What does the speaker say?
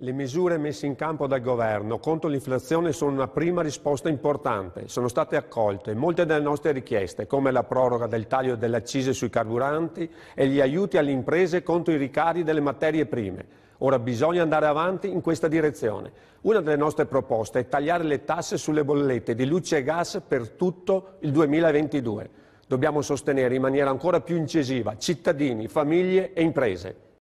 Le misure messe in campo dal governo contro l'inflazione sono una prima risposta importante. Sono state accolte molte delle nostre richieste, come la proroga del taglio delle accise sui carburanti e gli aiuti alle imprese contro i ricari delle materie prime. Ora bisogna andare avanti in questa direzione. Una delle nostre proposte è tagliare le tasse sulle bollette di luce e gas per tutto il 2022. Dobbiamo sostenere in maniera ancora più incisiva cittadini, famiglie e imprese.